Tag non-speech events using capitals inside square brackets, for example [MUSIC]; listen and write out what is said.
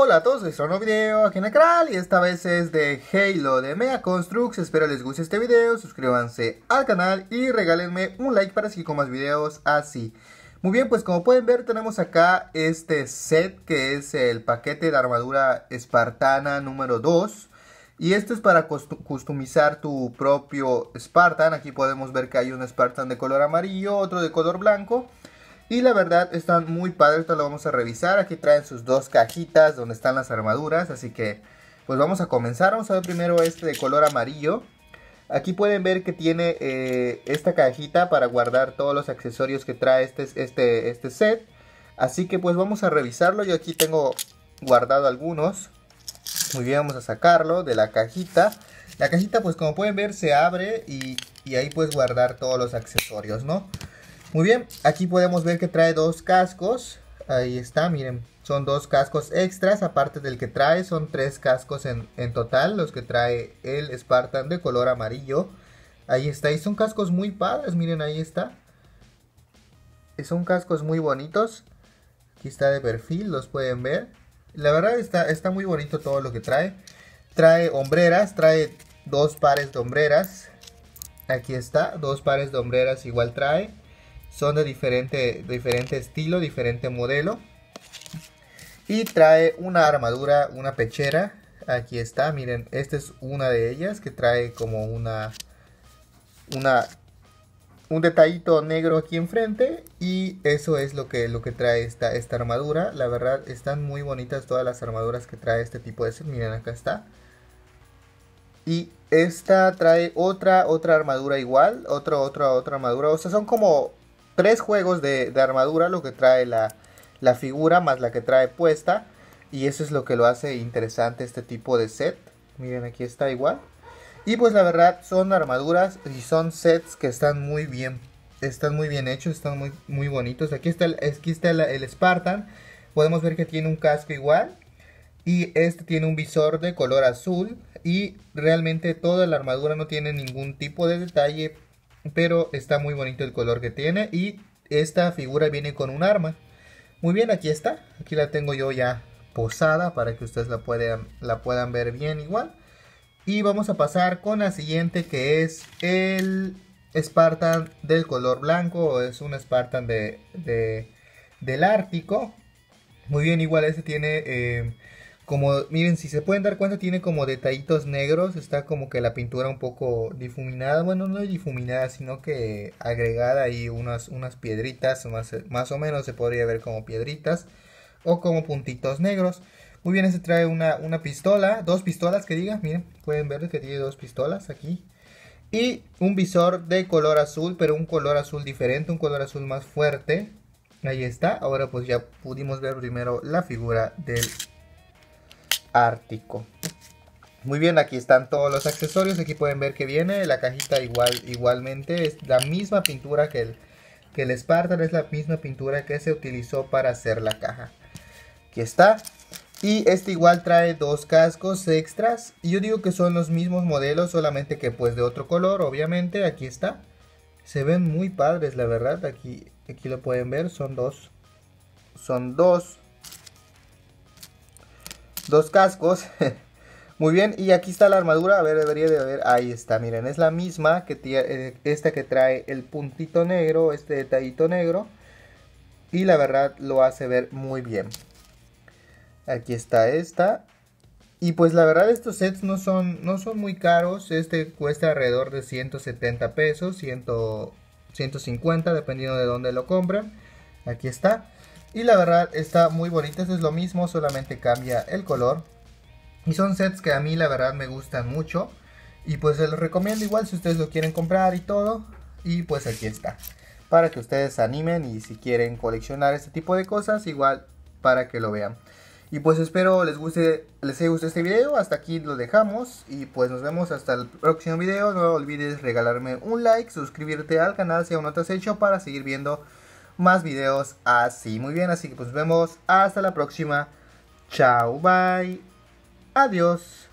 Hola a todos, soy un video aquí en Acral y esta vez es de Halo de Mega Construx Espero les guste este video, suscríbanse al canal y regálenme un like para seguir con más videos así. Muy bien, pues como pueden ver tenemos acá este set que es el paquete de armadura espartana número 2. Y esto es para customizar tu propio Spartan. Aquí podemos ver que hay un Spartan de color amarillo, otro de color blanco. Y la verdad están muy padres, esto lo vamos a revisar. Aquí traen sus dos cajitas donde están las armaduras, así que pues vamos a comenzar. Vamos a ver primero este de color amarillo. Aquí pueden ver que tiene eh, esta cajita para guardar todos los accesorios que trae este, este, este set. Así que pues vamos a revisarlo. Yo aquí tengo guardado algunos. Muy bien, vamos a sacarlo de la cajita. La cajita pues como pueden ver se abre y, y ahí puedes guardar todos los accesorios, ¿no? Muy bien, aquí podemos ver que trae dos cascos. Ahí está, miren, son dos cascos extras, aparte del que trae, son tres cascos en, total, los que trae el Spartan de color amarillo. Ahí está, y son cascos muy padres, miren, ahí está. son cascos muy bonitos. Aquí está de perfil, los pueden ver. La verdad está, está muy bonito todo lo que trae. Trae hombreras, trae dos pares de hombreras. Aquí está, dos pares de hombreras igual trae. Son de diferente, diferente estilo, diferente modelo. Y trae una armadura, una pechera. Aquí está, miren, esta es una de ellas que trae como una, una un detallito negro aquí enfrente y eso es lo que, lo que trae esta, esta armadura. La verdad están muy bonitas todas las armaduras que trae este tipo de ser Miren acá está. Y esta trae otra, otra armadura igual, otra, otra, otra armadura. O sea, son como tres juegos de, armadura, lo que trae la, figura más la que trae puesta. Y eso es lo que lo hace interesante este tipo de set. Miren, aquí está igual. Y pues la verdad son armaduras y son sets que están muy bien. Están muy bien hechos, están muy, muy bonitos. Aquí está, el, el, el Spartan. Podemos ver que tiene un casco igual. Y este tiene un visor de color azul. Y realmente toda la armadura no tiene ningún tipo de detalle pero está muy bonito el color que tiene y esta figura viene con un arma. Muy bien, aquí está. Aquí la tengo yo ya posada para que ustedes la puedan, la puedan ver bien igual. Y vamos a pasar con la siguiente que es el Spartan del color blanco. Es un Spartan de, del Ártico. Muy bien, igual este tiene... Eh, como, miren, si se pueden dar cuenta, tiene como detallitos negros, está como que la pintura un poco difuminada, bueno, no difuminada, sino que agregada ahí unas, unas piedritas, más, más o menos se podría ver como piedritas o como puntitos negros. Muy bien, se este trae una, una pistola, dos pistolas que diga, miren, pueden ver que tiene dos pistolas aquí. Y un visor de color azul, pero un color azul diferente, un color azul más fuerte. Ahí está, ahora pues ya pudimos ver primero la figura del ártico. Muy bien, aquí están todos los accesorios. Aquí pueden ver que viene la cajita igual, igualmente. Es la misma pintura que el, que el Spartan. Es la misma pintura que se utilizó para hacer la caja. Aquí está. Y este igual trae dos cascos extras. Y yo digo que son los mismos modelos, solamente que pues de otro color, obviamente. Aquí está. Se ven muy padres, la verdad. Aquí, aquí lo pueden ver. Son dos. Son dos dos cascos. [LAUGHS] Muy bien, y aquí está la armadura, a ver, debería de haber, ahí está, miren, es la misma que eh, esta que trae el puntito negro, este detallito negro, y la verdad lo hace ver muy bien. Aquí está esta, y pues la verdad estos sets no son, no son muy caros, este cuesta alrededor de 170 pesos, 150 dependiendo de dónde lo compran, aquí está. Y la verdad está muy bonita, eso es lo mismo, solamente cambia el color. Y son sets que a mí la verdad me gustan mucho. Y pues se los recomiendo igual si ustedes lo quieren comprar y todo. Y pues aquí está. Para que ustedes se animen y si quieren coleccionar este tipo de cosas, igual para que lo vean. Y pues espero les guste, les haya gustado este video. Hasta aquí lo dejamos. Y pues nos vemos hasta el próximo video. No olvides regalarme un like, suscribirte al canal si aún no te has hecho para seguir viendo más videos así. Muy bien, así que pues vemos hasta la próxima. Chao, bye. Adiós.